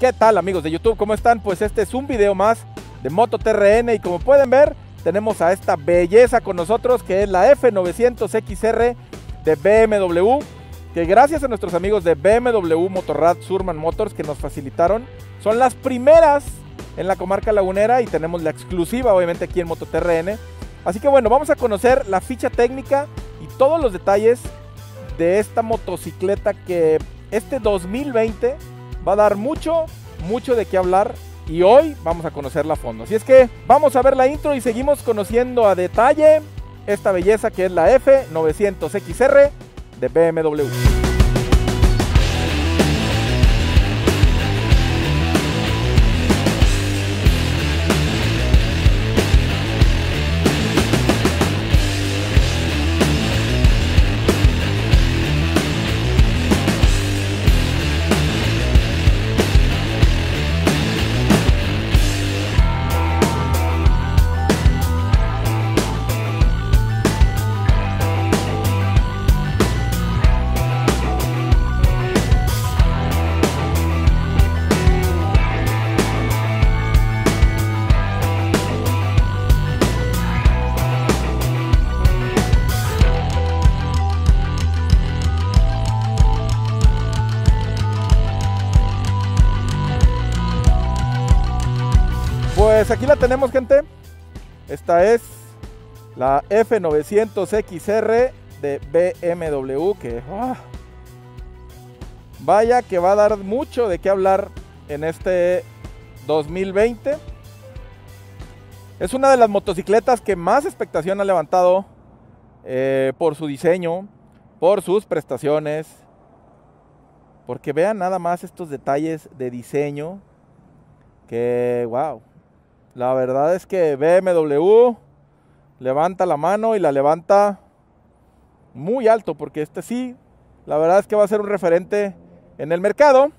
¿Qué tal amigos de YouTube? ¿Cómo están? Pues este es un video más de Moto y como pueden ver tenemos a esta belleza con nosotros que es la F900XR de BMW que gracias a nuestros amigos de BMW Motorrad Surman Motors que nos facilitaron son las primeras en la comarca lagunera y tenemos la exclusiva obviamente aquí en MotoTRN así que bueno vamos a conocer la ficha técnica y todos los detalles de esta motocicleta que este 2020 Va a dar mucho, mucho de qué hablar y hoy vamos a conocerla a fondo. Así es que vamos a ver la intro y seguimos conociendo a detalle esta belleza que es la F900XR de BMW. Pues aquí la tenemos, gente. Esta es la F900XR de BMW, que ah, vaya que va a dar mucho de qué hablar en este 2020. Es una de las motocicletas que más expectación ha levantado eh, por su diseño, por sus prestaciones. Porque vean nada más estos detalles de diseño que, wow, la verdad es que BMW levanta la mano y la levanta muy alto, porque este sí, la verdad es que va a ser un referente en el mercado.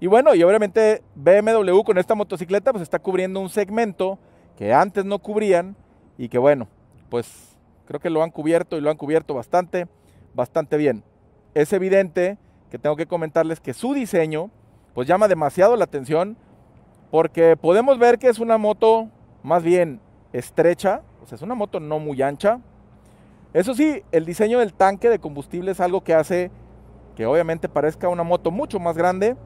Y bueno, y obviamente BMW con esta motocicleta pues está cubriendo un segmento que antes no cubrían y que bueno, pues creo que lo han cubierto y lo han cubierto bastante, bastante bien. Es evidente que tengo que comentarles que su diseño pues llama demasiado la atención porque podemos ver que es una moto más bien estrecha, o sea, es una moto no muy ancha. Eso sí, el diseño del tanque de combustible es algo que hace que obviamente parezca una moto mucho más grande.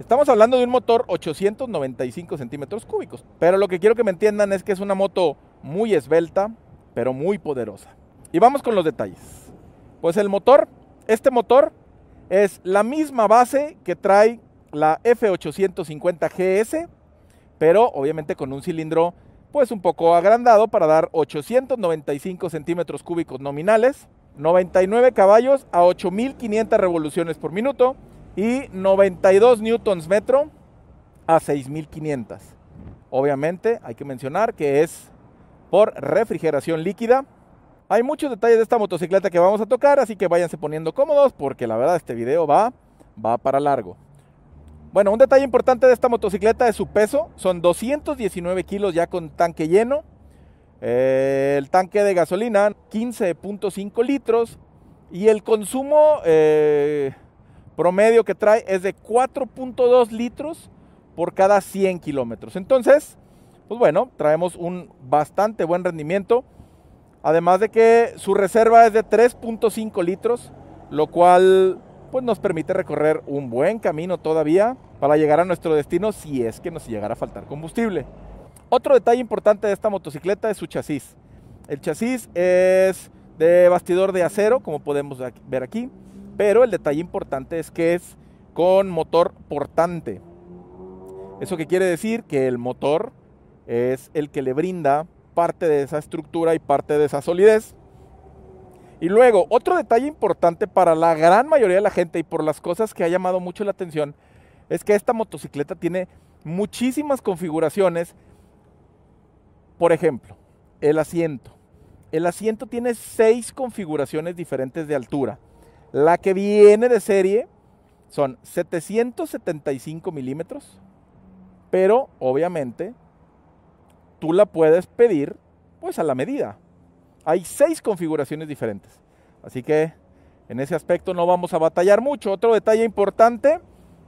Estamos hablando de un motor 895 centímetros cúbicos, pero lo que quiero que me entiendan es que es una moto muy esbelta, pero muy poderosa. Y vamos con los detalles. Pues el motor, este motor es la misma base que trae la F850GS, pero obviamente con un cilindro pues un poco agrandado para dar 895 centímetros cúbicos nominales, 99 caballos a 8.500 revoluciones por minuto y 92 newtons metro a 6.500. Obviamente hay que mencionar que es por refrigeración líquida. Hay muchos detalles de esta motocicleta que vamos a tocar, así que váyanse poniendo cómodos porque la verdad este video va, va para largo. Bueno, un detalle importante de esta motocicleta es su peso. Son 219 kilos ya con tanque lleno. Eh, el tanque de gasolina 15.5 litros. Y el consumo eh, promedio que trae es de 4.2 litros por cada 100 kilómetros. Entonces, pues bueno, traemos un bastante buen rendimiento. Además de que su reserva es de 3.5 litros, lo cual pues, nos permite recorrer un buen camino todavía para llegar a nuestro destino si es que nos llegara a faltar combustible. Otro detalle importante de esta motocicleta es su chasis. El chasis es de bastidor de acero, como podemos ver aquí, pero el detalle importante es que es con motor portante. Eso que quiere decir que el motor es el que le brinda parte de esa estructura y parte de esa solidez y luego, otro detalle importante para la gran mayoría de la gente y por las cosas que ha llamado mucho la atención, es que esta motocicleta tiene muchísimas configuraciones. Por ejemplo, el asiento. El asiento tiene seis configuraciones diferentes de altura. La que viene de serie son 775 milímetros, pero obviamente tú la puedes pedir pues a la medida. Hay seis configuraciones diferentes. Así que en ese aspecto no vamos a batallar mucho. Otro detalle importante,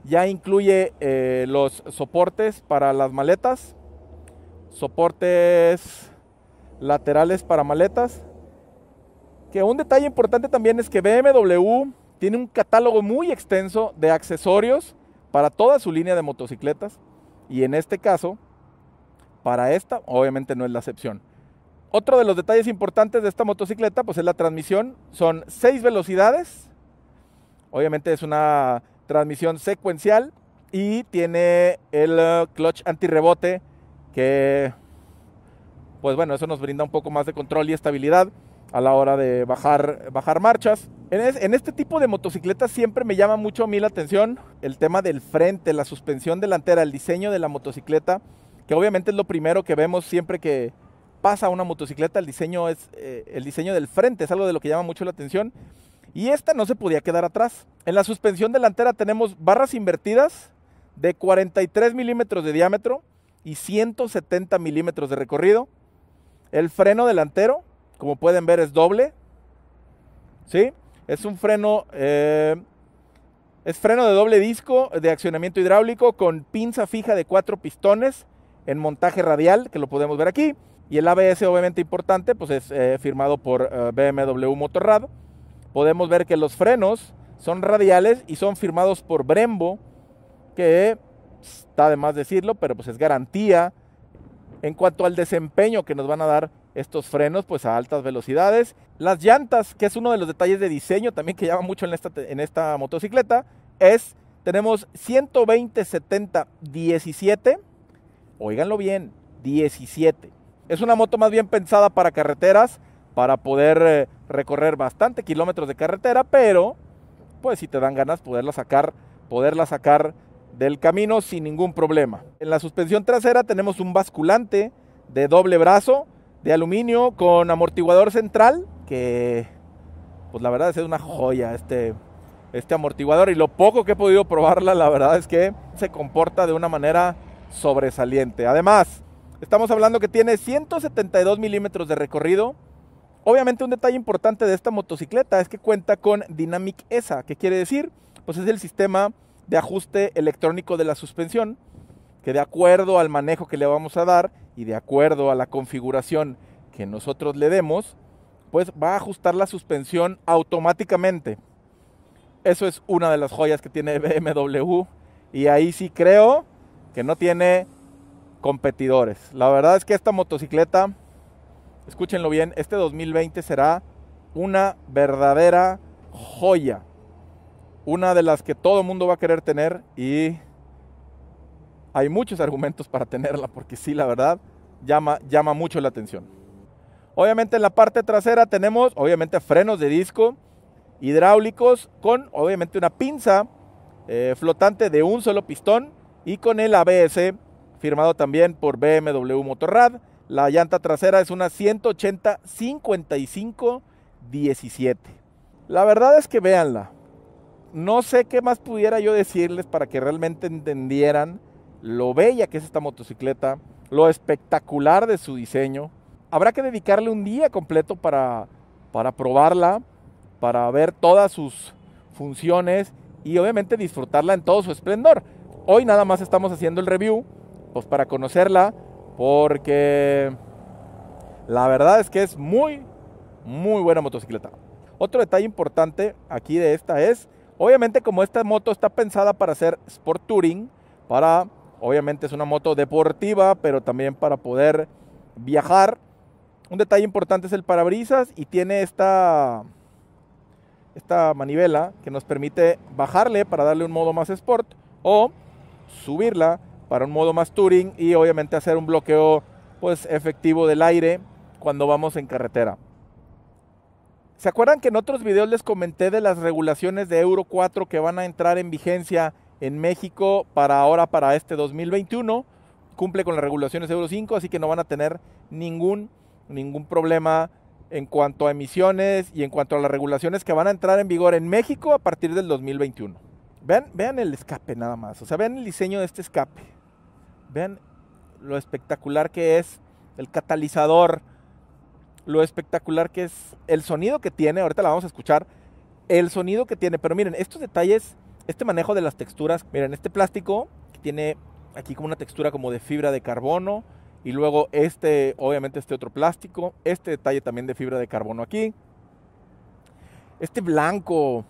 ya incluye eh, los soportes para las maletas, soportes laterales para maletas. Que un detalle importante también es que BMW tiene un catálogo muy extenso de accesorios para toda su línea de motocicletas. Y en este caso, para esta, obviamente no es la excepción. Otro de los detalles importantes de esta motocicleta pues es la transmisión. Son seis velocidades. Obviamente es una transmisión secuencial y tiene el eh, clutch antirrebote que pues bueno, eso nos brinda un poco más de control y estabilidad a la hora de bajar, bajar marchas. En, en, este tipo de motocicletas siempre me llama mucho a mí la atención el tema del frente, la suspensión delantera, el diseño de la motocicleta, que obviamente es lo primero que vemos siempre que, pasa a una motocicleta, el diseño, es, eh, el diseño del frente es algo de lo que llama mucho la atención. Y esta no se podía quedar atrás. En la suspensión delantera tenemos barras invertidas de 43 milímetros de diámetro y 170 milímetros de recorrido. El freno delantero, como pueden ver, es doble. ¿Sí? Es un freno... Eh, es freno de doble disco de accionamiento hidráulico con pinza fija de cuatro pistones en montaje radial, que lo podemos ver aquí. Y el ABS obviamente importante, pues es eh, firmado por eh, BMW Motorrad. Podemos ver que los frenos son radiales y son firmados por Brembo, que está de más decirlo, pero pues es garantía en cuanto al desempeño que nos van a dar estos frenos pues a altas velocidades. Las llantas, que es uno de los detalles de diseño también que llama mucho en esta, en esta motocicleta, es tenemos 120 70 17. oíganlo bien, 17. Es una moto más bien pensada para carreteras, para poder eh, recorrer bastante kilómetros de carretera, pero pues si te dan ganas poderla sacar, poderla sacar del camino sin ningún problema. En la suspensión trasera tenemos un basculante de doble brazo de aluminio con amortiguador central que pues la verdad es una joya este este amortiguador y lo poco que he podido probarla la verdad es que se comporta de una manera sobresaliente. Además, Estamos hablando que tiene 172 milímetros de recorrido. Obviamente un detalle importante de esta motocicleta es que cuenta con Dynamic ESA, ¿Qué quiere decir, pues es el sistema de ajuste electrónico de la suspensión, que de acuerdo al manejo que le vamos a dar y de acuerdo a la configuración que nosotros le demos, pues va a ajustar la suspensión automáticamente. Eso es una de las joyas que tiene BMW y ahí sí creo que no tiene competidores. La verdad es que esta motocicleta, escúchenlo bien, este 2020 será una verdadera joya. Una de las que todo el mundo va a querer tener y hay muchos argumentos para tenerla porque sí, la verdad, llama, llama mucho la atención. Obviamente en la parte trasera tenemos, obviamente, frenos de disco hidráulicos con, obviamente, una pinza eh, flotante de un solo pistón y con el ABS firmado también por BMW Motorrad. La llanta trasera es una 180 55 17. La verdad es que véanla. No sé qué más pudiera yo decirles para que realmente entendieran lo bella que es esta motocicleta, lo espectacular de su diseño. Habrá que dedicarle un día completo para, para probarla, para ver todas sus funciones y obviamente disfrutarla en todo su esplendor. Hoy nada más estamos haciendo el review pues para conocerla, porque la verdad es que es muy, muy buena motocicleta. Otro detalle importante aquí de esta es, obviamente como esta moto está pensada para hacer sport touring, para, obviamente es una moto deportiva, pero también para poder viajar. Un detalle importante es el parabrisas y tiene esta, esta manivela que nos permite bajarle para darle un modo más sport o subirla para un modo más Turing y obviamente hacer un bloqueo pues efectivo del aire cuando vamos en carretera. ¿Se acuerdan que en otros videos les comenté de las regulaciones de Euro 4 que van a entrar en vigencia en México para ahora, para este 2021? Cumple con las regulaciones Euro 5, así que no van a tener ningún, ningún problema en cuanto a emisiones y en cuanto a las regulaciones que van a entrar en vigor en México a partir del 2021. vean el escape nada más, o sea, vean el diseño de este escape. Vean lo espectacular que es el catalizador, lo espectacular que es el sonido que tiene, ahorita la vamos a escuchar, el sonido que tiene, pero miren, estos detalles, este manejo de las texturas, miren, este plástico que tiene aquí como una textura como de fibra de carbono, y luego este, obviamente este otro plástico, este detalle también de fibra de carbono aquí, este blanco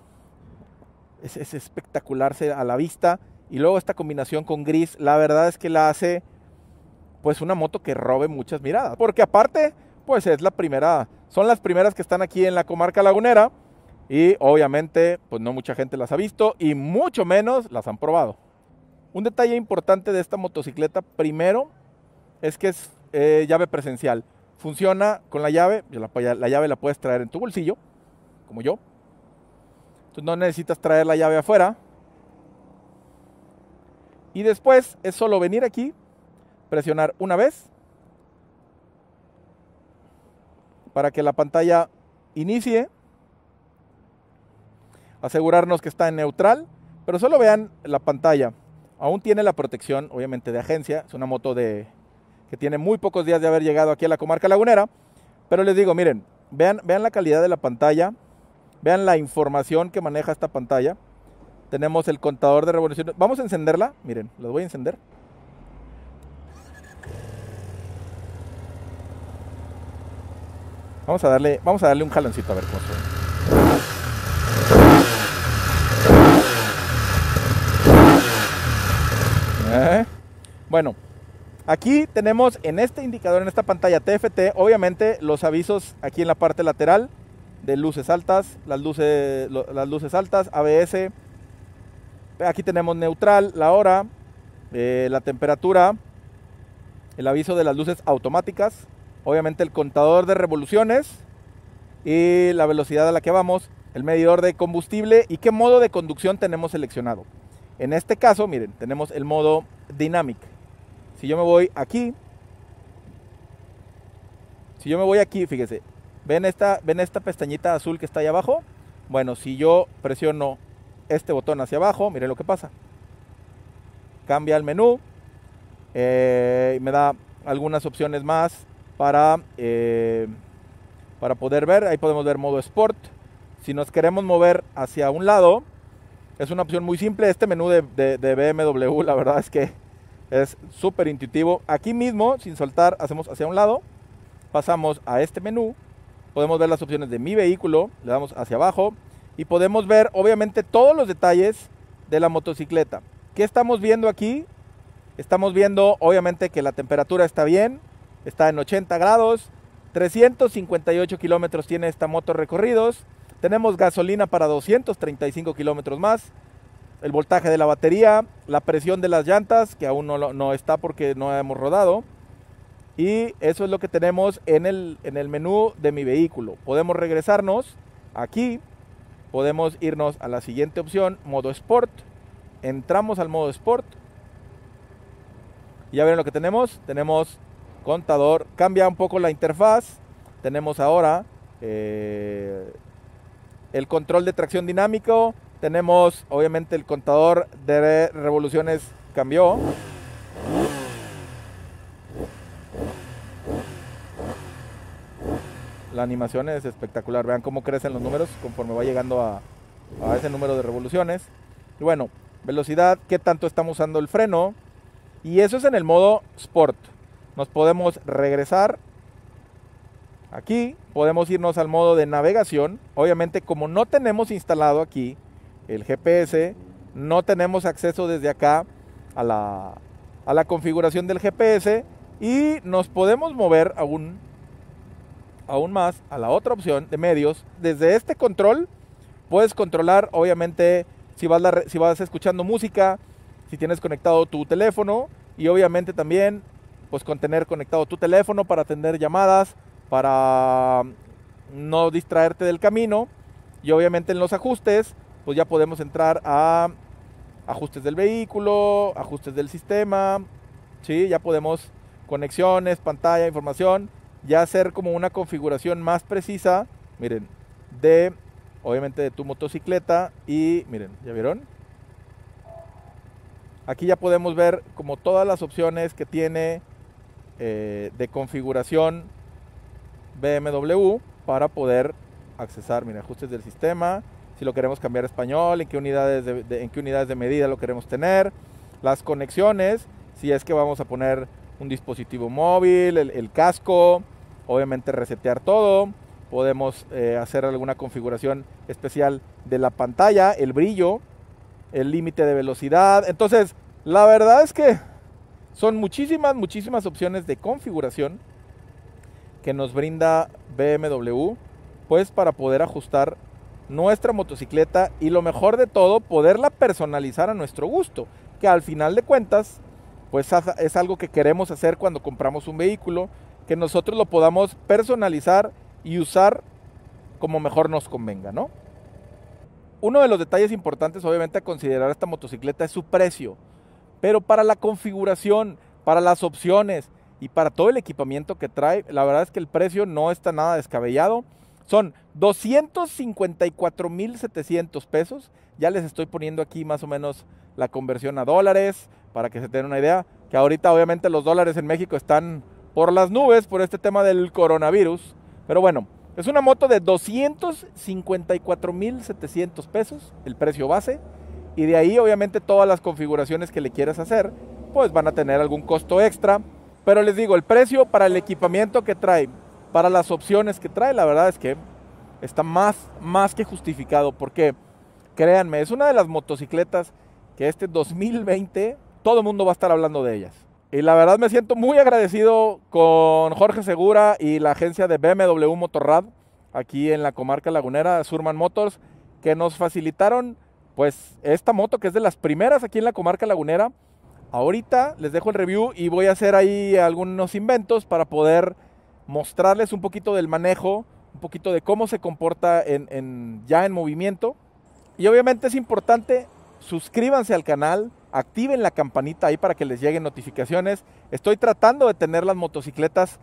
es, es espectacular a la vista, y luego esta combinación con gris, la verdad es que la hace pues una moto que robe muchas miradas. Porque aparte, pues es la primera, son las primeras que están aquí en la comarca lagunera. Y obviamente, pues no mucha gente las ha visto y mucho menos las han probado. Un detalle importante de esta motocicleta, primero, es que es eh, llave presencial. Funciona con la llave, la, la llave la puedes traer en tu bolsillo, como yo. Entonces no necesitas traer la llave afuera, y después es solo venir aquí, presionar una vez para que la pantalla inicie. Asegurarnos que está en neutral, pero solo vean la pantalla. Aún tiene la protección, obviamente, de agencia. Es una moto de, que tiene muy pocos días de haber llegado aquí a la comarca lagunera. Pero les digo, miren, vean, vean la calidad de la pantalla, vean la información que maneja esta pantalla. Tenemos el contador de revoluciones. Vamos a encenderla. Miren, los voy a encender. Vamos a darle, vamos a darle un jaloncito a ver cómo suena. ¿Eh? Bueno, aquí tenemos en este indicador, en esta pantalla TFT, obviamente los avisos aquí en la parte lateral de luces altas, las luces, las luces altas, ABS, Aquí tenemos neutral, la hora, eh, la temperatura, el aviso de las luces automáticas, obviamente el contador de revoluciones y la velocidad a la que vamos, el medidor de combustible y qué modo de conducción tenemos seleccionado. En este caso, miren, tenemos el modo Dynamic. Si yo me voy aquí, si yo me voy aquí, fíjese, ¿ven esta, ¿ven esta pestañita azul que está ahí abajo? Bueno, si yo presiono este botón hacia abajo, miren lo que pasa. Cambia el menú, eh, y me da algunas opciones más para, eh, para poder ver. Ahí podemos ver modo Sport. Si nos queremos mover hacia un lado, es una opción muy simple. Este menú de, de BMW, la verdad es que es súper intuitivo. Aquí mismo, sin soltar, hacemos hacia un lado, pasamos a este menú, podemos ver las opciones de mi vehículo, le damos hacia abajo, y podemos ver obviamente todos los detalles de la motocicleta. ¿Qué estamos viendo aquí? Estamos viendo obviamente que la temperatura está bien, está en 80 grados, 358 kilómetros tiene esta moto recorridos, tenemos gasolina para 235 kilómetros más, el voltaje de la batería, la presión de las llantas, que aún no, no está porque no hemos rodado, y eso es lo que tenemos en el, en el menú de mi vehículo. Podemos regresarnos aquí podemos irnos a la siguiente opción, modo Sport. Entramos al modo Sport. ya ven lo que tenemos. Tenemos contador. Cambia un poco la interfaz. Tenemos ahora eh, el control de tracción dinámico. Tenemos obviamente el contador de revoluciones cambió. la animación es espectacular. Vean cómo crecen los números conforme va llegando a, ese número de revoluciones. Y bueno, velocidad, qué tanto estamos usando el freno. Y eso es en el modo Sport. Nos podemos regresar. Aquí podemos irnos al modo de navegación. Obviamente como no tenemos instalado aquí el GPS, no tenemos acceso desde acá a la, a la configuración del GPS y nos podemos mover a un aún más a la otra opción de medios. Desde este control puedes controlar, obviamente, si vas, si vas escuchando música, si tienes conectado tu teléfono y obviamente también pues con tener conectado tu teléfono para atender llamadas, para mm, no distraerte del camino y obviamente en los ajustes pues ya podemos entrar a ajustes del vehículo, ajustes del sistema, ¿sí? ya podemos conexiones, pantalla, información, ya hacer como una configuración más precisa, miren, de, obviamente de tu motocicleta y, miren, ¿ya vieron? Aquí ya podemos ver como todas las opciones que tiene eh, de configuración BMW para poder accesar, miren, ajustes del sistema, si lo queremos cambiar español, en qué unidades en qué unidades de medida lo queremos tener, las conexiones, si es que vamos a poner un dispositivo móvil, el, casco, obviamente resetear todo. Podemos eh, hacer alguna configuración especial de la pantalla, el brillo, el límite de velocidad. Entonces, la verdad es que son muchísimas, muchísimas opciones de configuración que nos brinda BMW, pues para poder ajustar nuestra motocicleta y lo mejor de todo, poderla personalizar a nuestro gusto, que al final de cuentas pues es algo que queremos hacer cuando compramos un vehículo, que nosotros lo podamos personalizar y usar como mejor nos convenga, ¿no? Uno de los detalles importantes obviamente a considerar esta motocicleta es su precio, pero para la configuración, para las opciones y para todo el equipamiento que trae, la verdad es que el precio no está nada descabellado. Son 254.700 pesos. Ya les estoy poniendo aquí más o menos la conversión a dólares para que se tenga una idea, que ahorita obviamente los dólares en México están por las nubes por este tema del coronavirus. Pero bueno, es una moto de 254.700 pesos, el precio base. Y de ahí obviamente todas las configuraciones que le quieras hacer, pues van a tener algún costo extra. Pero les digo, el precio para el equipamiento que trae, para las opciones que trae, la verdad es que está más, más que justificado. Porque, créanme, es una de las motocicletas que este 2020 todo el mundo va a estar hablando de ellas. Y la verdad me siento muy agradecido con Jorge Segura y la agencia de BMW Motorrad aquí en la comarca lagunera, Surman Motors, que nos facilitaron pues esta moto que es de las primeras aquí en la comarca lagunera. Ahorita les dejo el review y voy a hacer ahí algunos inventos para poder mostrarles un poquito del manejo, un poquito de cómo se comporta en, ya en movimiento. Y obviamente es importante, suscríbanse al canal, activen la campanita ahí para que les lleguen notificaciones. Estoy tratando de tener las motocicletas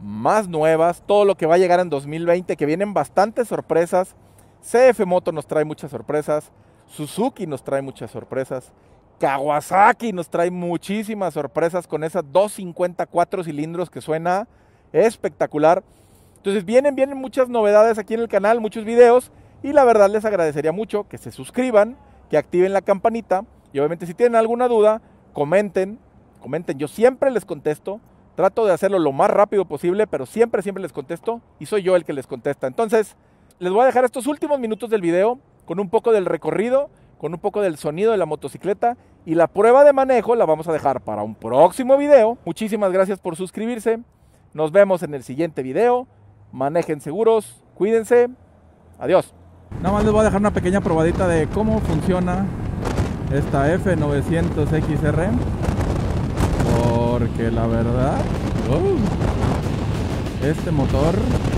más nuevas, todo lo que va a llegar en 2020, que vienen bastantes sorpresas. CF Moto nos trae muchas sorpresas, Suzuki nos trae muchas sorpresas, Kawasaki nos trae muchísimas sorpresas con esas 254 cilindros que suena espectacular. Entonces vienen, vienen muchas novedades aquí en el canal, muchos videos y la verdad les agradecería mucho que se suscriban, que activen la campanita y obviamente si tienen alguna duda, comenten, comenten. Yo siempre les contesto. Trato de hacerlo lo más rápido posible, pero siempre, siempre les contesto y soy yo el que les contesta. Entonces, les voy a dejar estos últimos minutos del video con un poco del recorrido, con un poco del sonido de la motocicleta y la prueba de manejo la vamos a dejar para un próximo video. Muchísimas gracias por suscribirse. Nos vemos en el siguiente video. Manejen seguros, cuídense. Adiós. Nada más les voy a dejar una pequeña probadita de cómo funciona esta F900XR porque la verdad oh, este motor